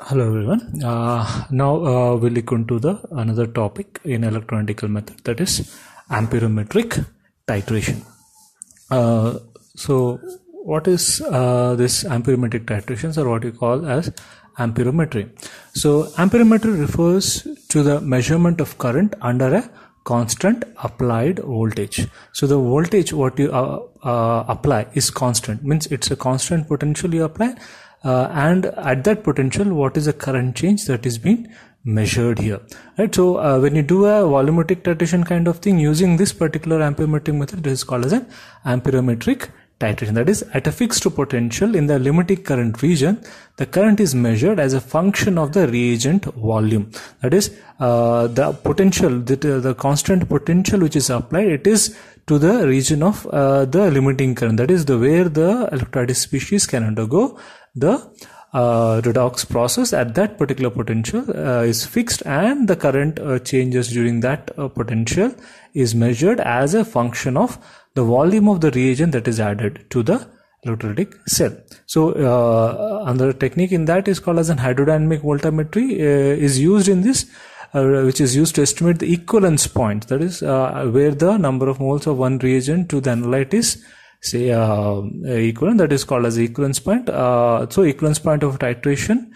hello everyone uh, now uh, we'll look into the another topic in electronical method that is amperometric titration uh, so what is uh, this amperometric titrations or what we call as amperometry so amperometry refers to the measurement of current under a constant applied voltage so the voltage what you uh, uh, apply is constant means it's a constant potential you apply uh, and at that potential what is the current change that is being measured here right so uh, when you do a volumetric titration kind of thing using this particular amperometric method this is called as an amperometric titration that is at a fixed potential in the limiting current region the current is measured as a function of the reagent volume that is uh, the potential the, the constant potential which is applied it is to the region of uh, the limiting current that is the where the electrolytic species can undergo the uh, redox process at that particular potential uh, is fixed and the current uh, changes during that uh, potential is measured as a function of the volume of the reagent that is added to the lymphocytic cell. So uh, another technique in that is called as an hydrodynamic voltammetry uh, is used in this uh, which is used to estimate the equivalence point that is uh, where the number of moles of one reagent to the analyte is say uh, uh, equivalent that is called as equivalence point. so equivalence point of titration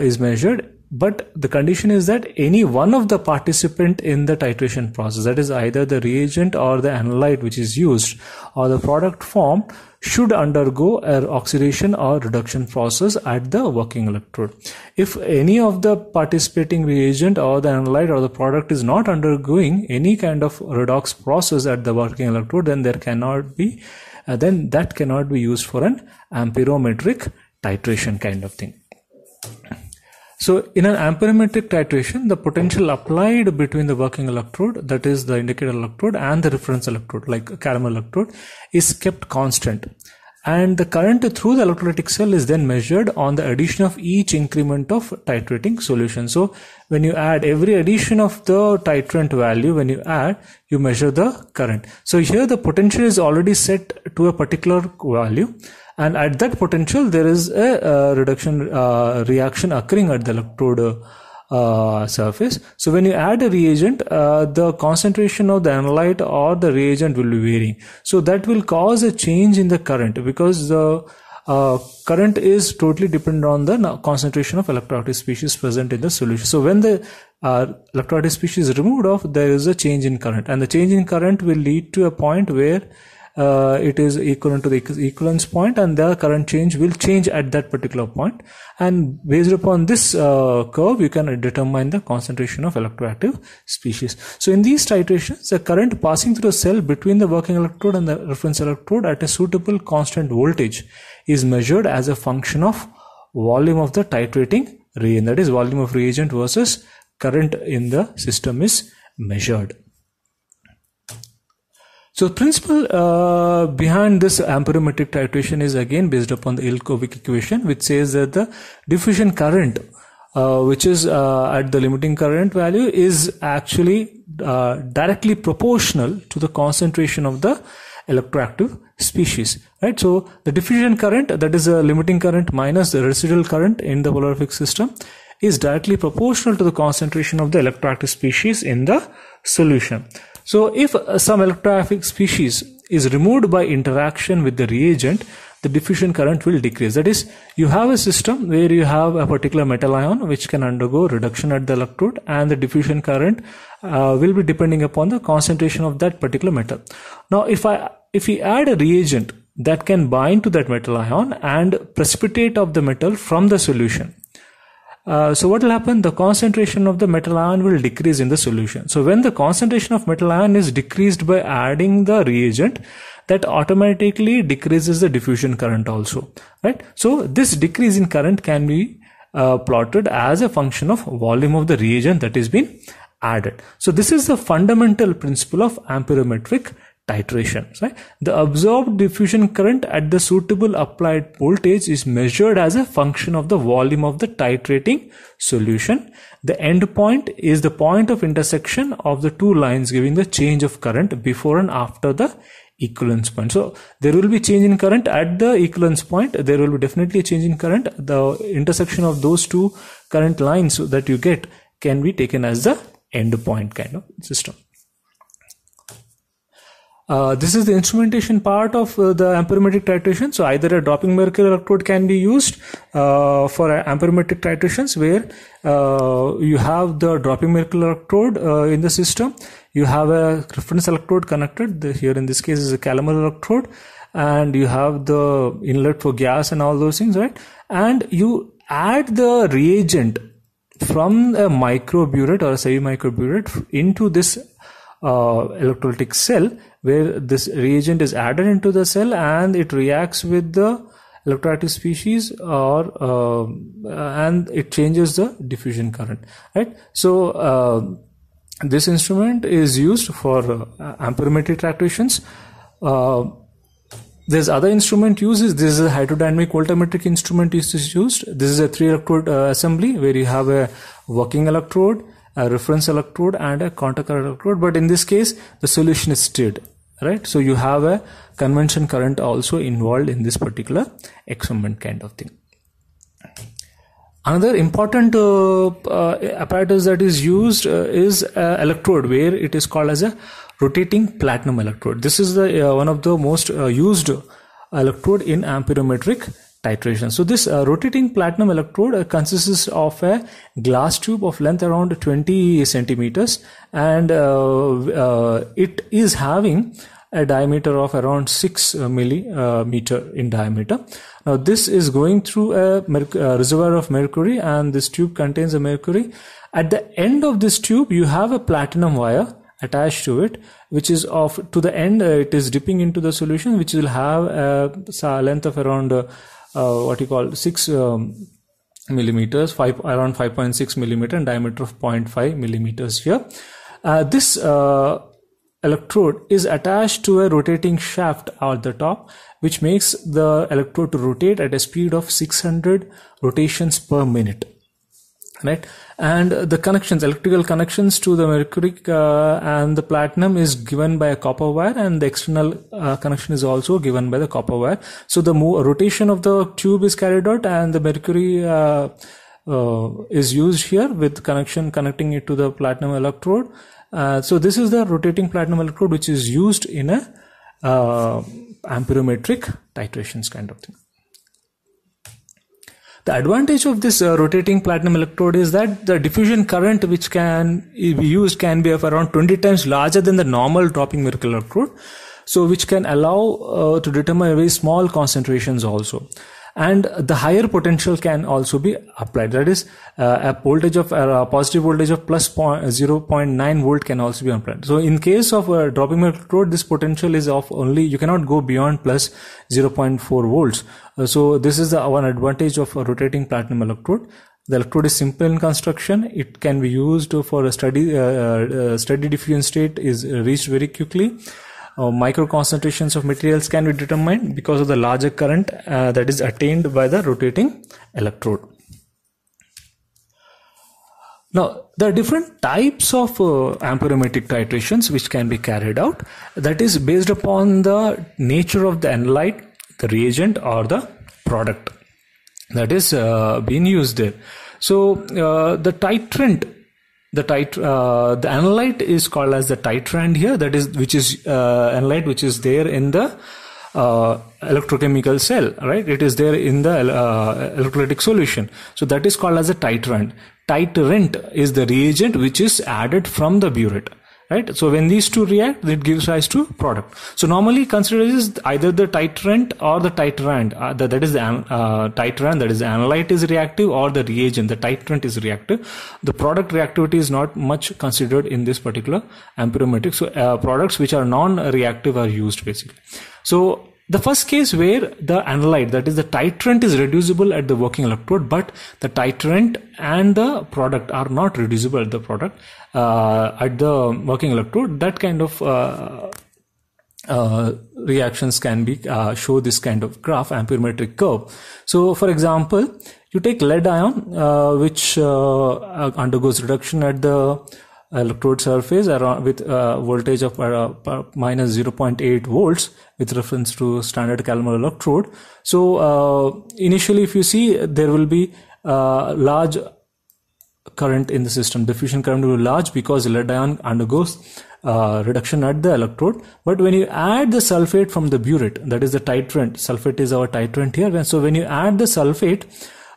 is measured but the condition is that any one of the participant in the titration process that is either the reagent or the analyte which is used or the product formed should undergo an oxidation or reduction process at the working electrode if any of the participating reagent or the analyte or the product is not undergoing any kind of redox process at the working electrode then there cannot be uh, then that cannot be used for an amperometric titration kind of thing so in an amperimetric titration, the potential applied between the working electrode, that is the indicator electrode and the reference electrode, like caramel electrode, is kept constant. And the current through the electrolytic cell is then measured on the addition of each increment of titrating solution. So when you add every addition of the titrant value, when you add, you measure the current. So here the potential is already set to a particular value and at that potential, there is a, a reduction uh, reaction occurring at the electrode uh, surface. So when you add a reagent, uh, the concentration of the analyte or the reagent will be varying. So that will cause a change in the current because the uh, current is totally dependent on the concentration of electroactive species present in the solution. So when the uh, electroactive species is removed off, there is a change in current and the change in current will lead to a point where uh, it is equivalent to the equivalence point and the current change will change at that particular point and based upon this uh, curve you can determine the concentration of electroactive species so in these titrations the current passing through a cell between the working electrode and the reference electrode at a suitable constant voltage is measured as a function of volume of the titrating reagent that is volume of reagent versus current in the system is measured so principle uh, behind this amperometric titration is again based upon the Ilkovic equation, which says that the diffusion current, uh, which is uh, at the limiting current value, is actually uh, directly proportional to the concentration of the electroactive species. Right. So the diffusion current, that is a limiting current minus the residual current in the polarific system, is directly proportional to the concentration of the electroactive species in the solution. So if uh, some electrophilic species is removed by interaction with the reagent, the diffusion current will decrease. That is, you have a system where you have a particular metal ion which can undergo reduction at the electrode and the diffusion current uh, will be depending upon the concentration of that particular metal. Now, if I, if we add a reagent that can bind to that metal ion and precipitate of the metal from the solution, uh, so what will happen? The concentration of the metal ion will decrease in the solution. So when the concentration of metal ion is decreased by adding the reagent, that automatically decreases the diffusion current also, right? So this decrease in current can be uh, plotted as a function of volume of the reagent that is being added. So this is the fundamental principle of amperometric Titration. Right? The absorbed diffusion current at the suitable applied voltage is measured as a function of the volume of the titrating solution. The end point is the point of intersection of the two lines giving the change of current before and after the equivalence point. So there will be change in current at the equivalence point. There will be definitely a change in current. The intersection of those two current lines that you get can be taken as the end point kind of system. Uh, this is the instrumentation part of uh, the amperometric titration. So either a dropping mercury electrode can be used uh, for amperometric titrations where uh, you have the dropping mercury electrode uh, in the system. You have a reference electrode connected. The, here in this case is a calomel electrode and you have the inlet for gas and all those things, right? And you add the reagent from a microburette or a semi-microburette into this electrolytic cell where this reagent is added into the cell and it reacts with the electrolytic species or uh, and it changes the diffusion current right so uh, this instrument is used for uh, amperometric tractations uh, there's other instrument uses this is a hydrodynamic voltammetric instrument is used this is a three electrode uh, assembly where you have a working electrode a reference electrode and a contact electrode but in this case the solution is stirred right so you have a convention current also involved in this particular experiment kind of thing another important uh, uh, apparatus that is used uh, is electrode where it is called as a rotating platinum electrode this is the uh, one of the most uh, used electrode in amperometric titration. So this uh, rotating platinum electrode uh, consists of a glass tube of length around 20 centimeters and uh, uh it is having a diameter of around 6 millimeter uh, in diameter. Now this is going through a uh, reservoir of mercury and this tube contains a mercury. At the end of this tube you have a platinum wire attached to it which is of to the end uh, it is dipping into the solution which will have a length of around uh, uh, what you call 6 um, millimeters 5 around 5.6 millimeter and diameter of 0.5 millimeters here uh, this uh, electrode is attached to a rotating shaft at the top which makes the electrode to rotate at a speed of 600 rotations per minute right and the connections electrical connections to the mercury uh, and the platinum is given by a copper wire and the external uh, connection is also given by the copper wire so the mo- rotation of the tube is carried out and the mercury uh, uh is used here with connection connecting it to the platinum electrode uh, so this is the rotating platinum electrode which is used in a uh, amperometric titrations kind of thing the advantage of this uh, rotating platinum electrode is that the diffusion current which can be eh, used can be of around 20 times larger than the normal dropping miracle electrode. So which can allow uh, to determine very small concentrations also and the higher potential can also be applied that is uh, a voltage of uh, a positive voltage of plus 0.9 volt can also be applied so in case of a uh, dropping electrode this potential is of only you cannot go beyond plus 0.4 volts uh, so this is the one advantage of a rotating platinum electrode the electrode is simple in construction. It can be used for a study. uh, uh, uh diffusion state is reached very quickly uh, micro concentrations of materials can be determined because of the larger current uh, that is attained by the rotating electrode. Now, there are different types of uh, amperometric titrations which can be carried out. That is based upon the nature of the analyte, the reagent, or the product that is uh, being used there. So, uh, the titrant the tit- uh, the analyte is called as the titrand here that is which is uh, analyte which is there in the uh, electrochemical cell right it is there in the uh, electrolytic solution so that is called as a titrand titrant is the reagent which is added from the burette right so when these two react it gives rise to product so normally consider is either the titrant or the titrand uh, the, that is the uh, titrand that is the analyte is reactive or the reagent the titrant is reactive the product reactivity is not much considered in this particular amperometric so uh, products which are non reactive are used basically so the first case where the analyte, that is the titrant is reducible at the working electrode, but the titrant and the product are not reducible at the product, uh, at the working electrode, that kind of uh, uh, reactions can be uh, show this kind of graph amperometric curve. So for example, you take lead ion, uh, which uh, undergoes reduction at the uh, electrode surface around with a uh, voltage of uh, minus 0.8 volts with reference to standard Kalmar electrode. So initially, if you see, there will be large current in the system. Diffusion current will be large because lead ion undergoes uh, reduction at the electrode. But when you add the sulfate from the burette, that is the titrant, sulfate is our titrant here. So when you add the sulfate,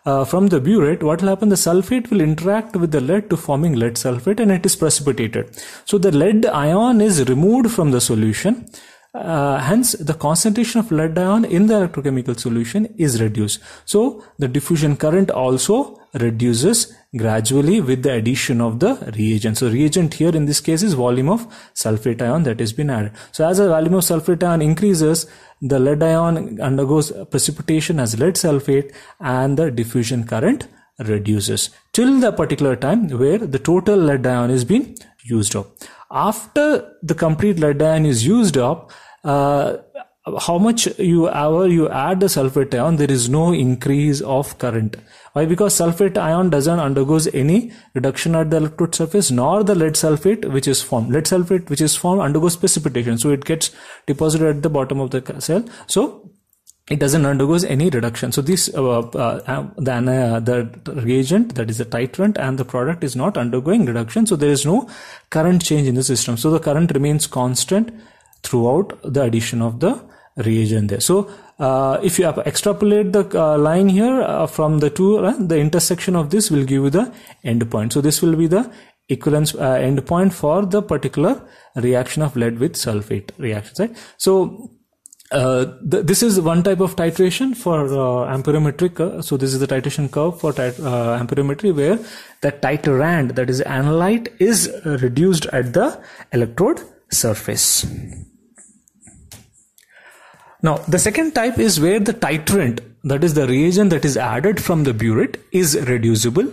uh, from the burette, what will happen? The sulfate will interact with the lead to forming lead sulfate and it is precipitated. So the lead ion is removed from the solution uh, hence the concentration of lead ion in the electrochemical solution is reduced so the diffusion current also reduces gradually with the addition of the reagent so reagent here in this case is volume of sulfate ion that has been added so as the volume of sulfate ion increases the lead ion undergoes precipitation as lead sulfate and the diffusion current reduces till the particular time where the total lead ion is being used up. After the complete lead-ion is used up, uh, how much you ever you add the sulfate ion, there is no increase of current. Why? Because sulfate ion doesn't undergoes any reduction at the electrode surface, nor the lead sulfate which is formed. Lead sulfate which is formed undergoes precipitation, so it gets deposited at the bottom of the cell. So it doesn't undergoes any reduction. So this uh, uh, uh the uh, the reagent that is the titrant and the product is not undergoing reduction. So there is no current change in the system. So the current remains constant throughout the addition of the reagent there. So uh, if you extrapolate the uh, line here from the two, the intersection of this will give you the endpoint. So this will be the equivalence endpoint for the particular reaction of lead with sulfate reaction. Right? So uh, th- this is one type of titration for uh, amperometric. Uh, so this is the titration curve for tit- uh, amperometry where the titrand, that is analyte, is reduced at the electrode surface. Now, the second type is where the titrant, that is the reagent that is added from the burette, is reducible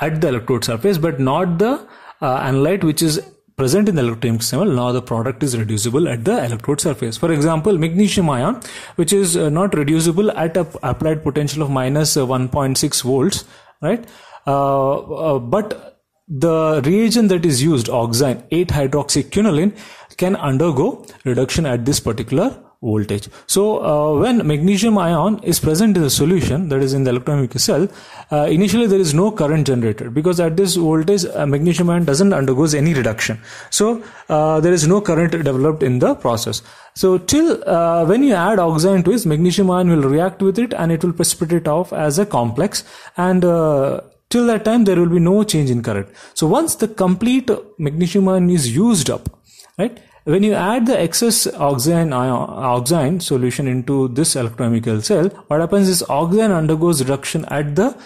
at the electrode surface, but not the uh, analyte which is present in the electrochemical sample, now the product is reducible at the electrode surface. For example, magnesium ion, which is uh, not reducible at a applied potential of minus uh, 1.6 volts, right? Uh, uh, but the reagent that is used, oxime 8 hydroxyquinoline, can undergo reduction at this particular voltage. So uh, when magnesium ion is present in the solution, that is in the electrochemical cell, uh, initially there is no current generated because at this voltage, uh, magnesium ion doesn't undergoes any reduction. So uh, there is no current developed in the process. So till uh, when you add oxygen to it, magnesium ion will react with it and it will precipitate off as a complex and uh, till that time there will be no change in current. So once the complete magnesium ion is used up, right? When you add the excess oxygen, oxygen solution into this electrochemical cell, what happens is oxygen undergoes reduction at the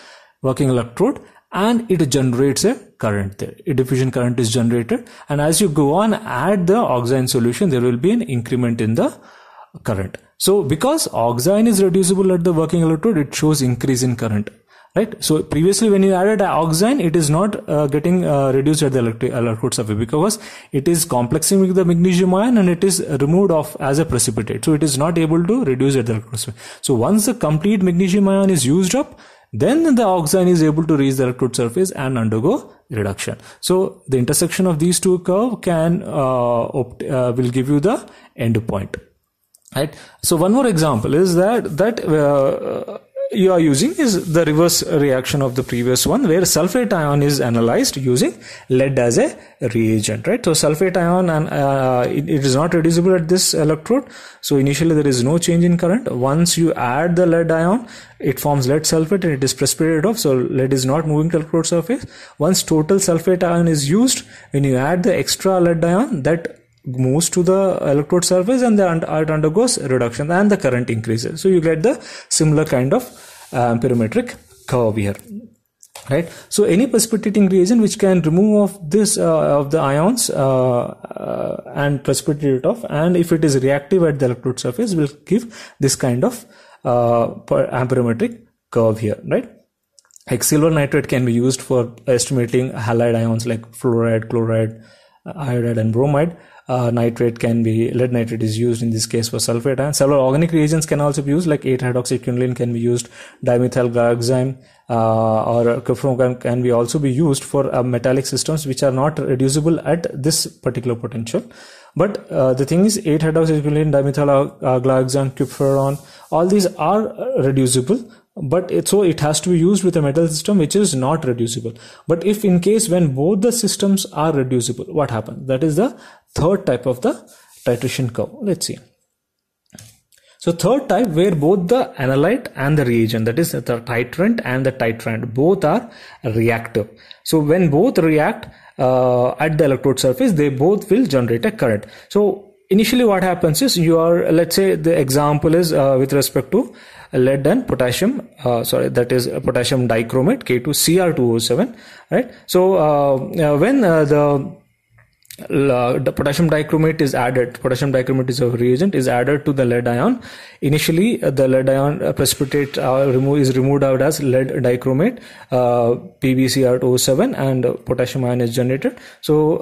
working electrode and it generates a current there. A diffusion current is generated and as you go on add the oxygen solution, there will be an increment in the current. So because oxygen is reducible at the working electrode, it shows increase in current right so previously when you added oxime it is not uh, getting uh, reduced at the electric uh, electrode surface because it is complexing with the magnesium ion and it is removed off as a precipitate so it is not able to reduce at the electrode surface so once the complete magnesium ion is used up then the oxygen is able to reach the electrode surface and undergo reduction so the intersection of these two curve can uh, uh will give you the end point right so one more example is that that uh, you are using is the reverse reaction of the previous one where sulfate ion is analyzed using lead as a reagent right so sulfate ion and uh, it, it is not reducible at this electrode so initially there is no change in current once you add the lead ion it forms lead sulfate and it is precipitated off so lead is not moving to electrode surface once total sulfate ion is used when you add the extra lead ion that moves to the electrode surface and the it undergoes reduction and the current increases so you get the similar kind of uh, amperometric curve here right so any precipitating reagent which can remove of this uh, of the ions uh, uh, and precipitate it off and if it is reactive at the electrode surface will give this kind of uh, amperometric curve here right like silver nitrate can be used for estimating halide ions like fluoride chloride uh, iodide and bromide uh, nitrate can be lead nitrate is used in this case for sulfate and several organic reagents can also be used like 8 hydroxyquinoline can be used dimethyl glyoxime uh, or cuprum can, be also be used for uh, metallic systems which are not reducible at this particular potential but uh, the thing is 8 hydroxyquinoline dimethyl glyoxime cupferon all these are reducible but it, so it has to be used with a metal system which is not reducible but if in case when both the systems are reducible what happens that is the third type of the titration curve. Let's see. So third type where both the analyte and the reagent that is the titrant and the titrant both are reactive. So when both react uh, at the electrode surface they both will generate a current. So initially what happens is you are let's say the example is uh, with respect to lead and potassium uh, sorry that is potassium dichromate K2 Cr2O7 right. So uh, uh, when uh, the the potassium dichromate is added potassium dichromate is a reagent is added to the lead ion initially uh, the lead ion uh, precipitate uh, is removed out as lead dichromate pbcr oh seven, and potassium ion is generated so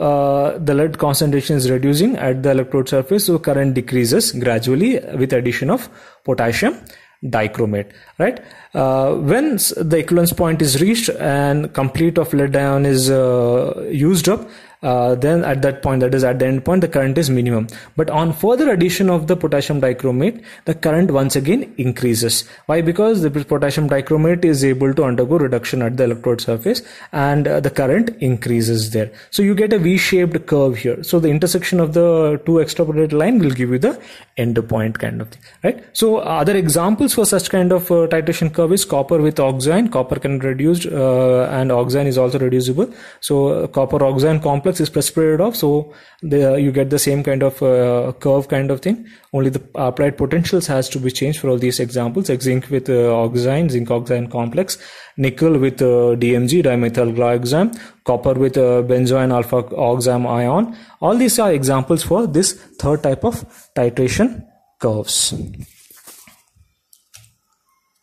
the lead concentration is reducing at the electrode surface so current decreases gradually with addition of potassium dichromate right uh, when the equivalence point is reached and complete of lead ion is uh, used up uh, then at that point, that is at the end point, the current is minimum. But on further addition of the potassium dichromate, the current once again increases. Why? Because the potassium dichromate is able to undergo reduction at the electrode surface and uh, the current increases there. So you get a V-shaped curve here. So the intersection of the two extrapolated line will give you the end point kind of thing, right? So uh, other examples for such kind of uh, titration curve is copper with oxine. Copper can be reduced uh, and oxine is also reducible. So uh, copper oxine complex is precipitated off. So the, uh, you get the same kind of uh, curve kind of thing. Only the applied potentials has to be changed for all these examples, like zinc with oxine, zinc oxine complex nickel with uh, DMG dimethylglyoxam, copper with uh, benzoin alpha oxam ion. All these are examples for this third type of titration curves.